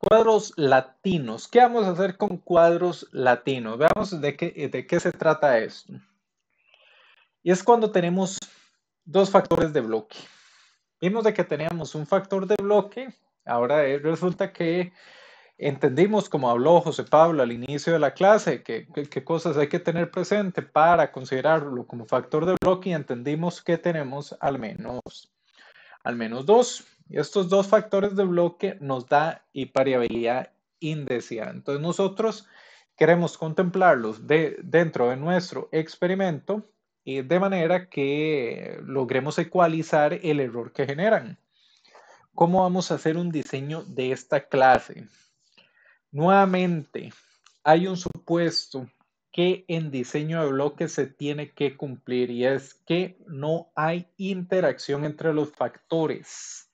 Cuadros latinos. ¿Qué vamos a hacer con cuadros latinos? Veamos de qué, se trata esto. Y es cuando tenemos dos factores de bloque. Vimos de que teníamos un factor de bloque. Ahora eh, resulta que entendimos, como habló José Pablo al inicio de la clase, qué cosas hay que tener presente para considerarlo como factor de bloque y entendimos que tenemos al menos, al menos dos estos dos factores de bloque nos da variabilidad indeseada. Entonces nosotros queremos contemplarlos dentro de nuestro experimento y de manera que logremos ecualizar el error que generan. ¿Cómo vamos a hacer un diseño de esta clase? Nuevamente, hay un supuesto que en diseño de bloque se tiene que cumplir y es que no hay interacción entre los factores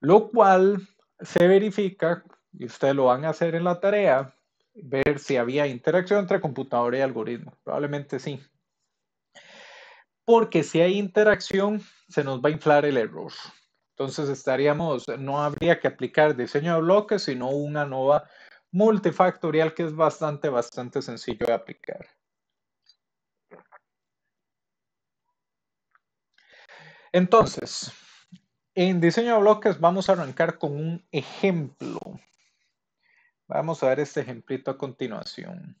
lo cual se verifica, y ustedes lo van a hacer en la tarea, ver si había interacción entre computadora y algoritmo. Probablemente sí. Porque si hay interacción, se nos va a inflar el error. Entonces estaríamos, no habría que aplicar diseño de bloques, sino una nueva multifactorial que es bastante, bastante sencillo de aplicar. Entonces, en diseño de bloques vamos a arrancar con un ejemplo. Vamos a ver este ejemplito a continuación.